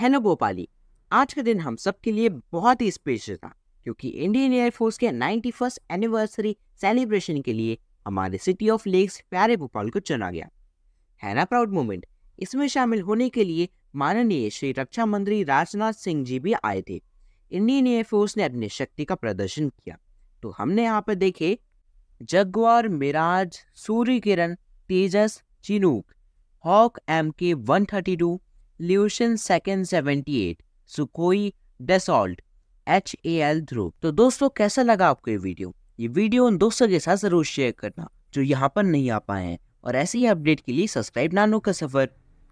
हेनो भोपाली आज का दिन हम सबके लिए बहुत ही स्पेशल था क्योंकि इंडियन एयरफोर्स के नाइन्टी फर्स्ट एनिवर्सरी सेलिब्रेशन के लिए हमारे सिटी ऑफ लेक्स प्यारे भोपाल को चुना गया ना प्राउड मोमेंट इसमें शामिल होने के लिए माननीय श्री रक्षा मंत्री राजनाथ सिंह जी भी आए थे इंडियन एयरफोर्स ने अपनी शक्ति का प्रदर्शन किया तो हमने यहाँ पर देखे Jaguar Mirage Surya Kiran Tejas Chinook Hawk M K one thirty two ल्यूशन second seventy eight Sukhoi Dassault H A L Dhruv तो दोस्तों कैसा लगा आपको ये वीडियो ये वीडियो उन दोस्तों के साथ जरूर शेयर करना जो यहाँ पर नहीं आ पाए हैं और ऐसी ही अपडेट के लिए सब्सक्राइब नानो का सफर